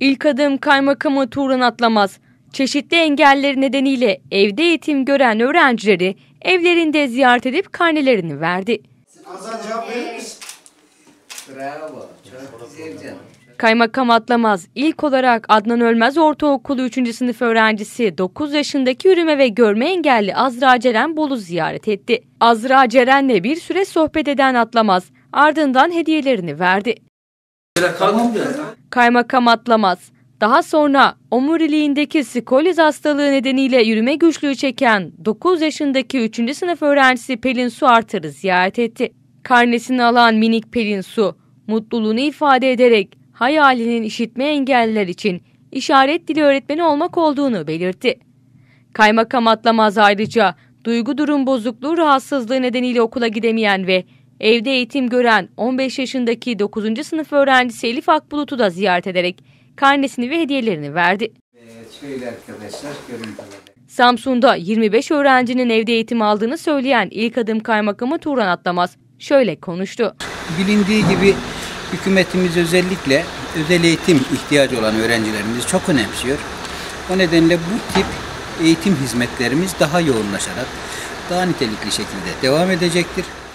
İlk adım kaymakamı Turan Atlamaz. Çeşitli engelleri nedeniyle evde eğitim gören öğrencileri evlerinde ziyaret edip karnelerini verdi. Kaymakam Atlamaz ilk olarak Adnan Ölmez Ortaokulu 3. sınıf öğrencisi 9 yaşındaki yürüme ve görme engelli Azra Ceren Bolu ziyaret etti. Azra Ceren'le bir süre sohbet eden Atlamaz ardından hediyelerini verdi. Kaymakam atlamaz. Daha sonra omuriliğindeki skoliz hastalığı nedeniyle yürüme güçlüğü çeken 9 yaşındaki 3. sınıf öğrencisi Pelin Su Artar'ı ziyaret etti. Karnesini alan minik Pelin Su, mutluluğunu ifade ederek hayalinin işitme engelliler için işaret dili öğretmeni olmak olduğunu belirtti. Kaymakam atlamaz ayrıca duygu durum bozukluğu rahatsızlığı nedeniyle okula gidemeyen ve Evde eğitim gören 15 yaşındaki 9. sınıf öğrencisi Elif Akbulut'u da ziyaret ederek karnesini ve hediyelerini verdi. Şöyle arkadaşlar görüntüleri. Samsun'da 25 öğrencinin evde eğitim aldığını söyleyen ilk adım kaymakamı Turan Atlamaz şöyle konuştu. Bilindiği gibi hükümetimiz özellikle özel eğitim ihtiyacı olan öğrencilerimizi çok önemsiyor. O nedenle bu tip eğitim hizmetlerimiz daha yoğunlaşarak daha nitelikli şekilde devam edecektir.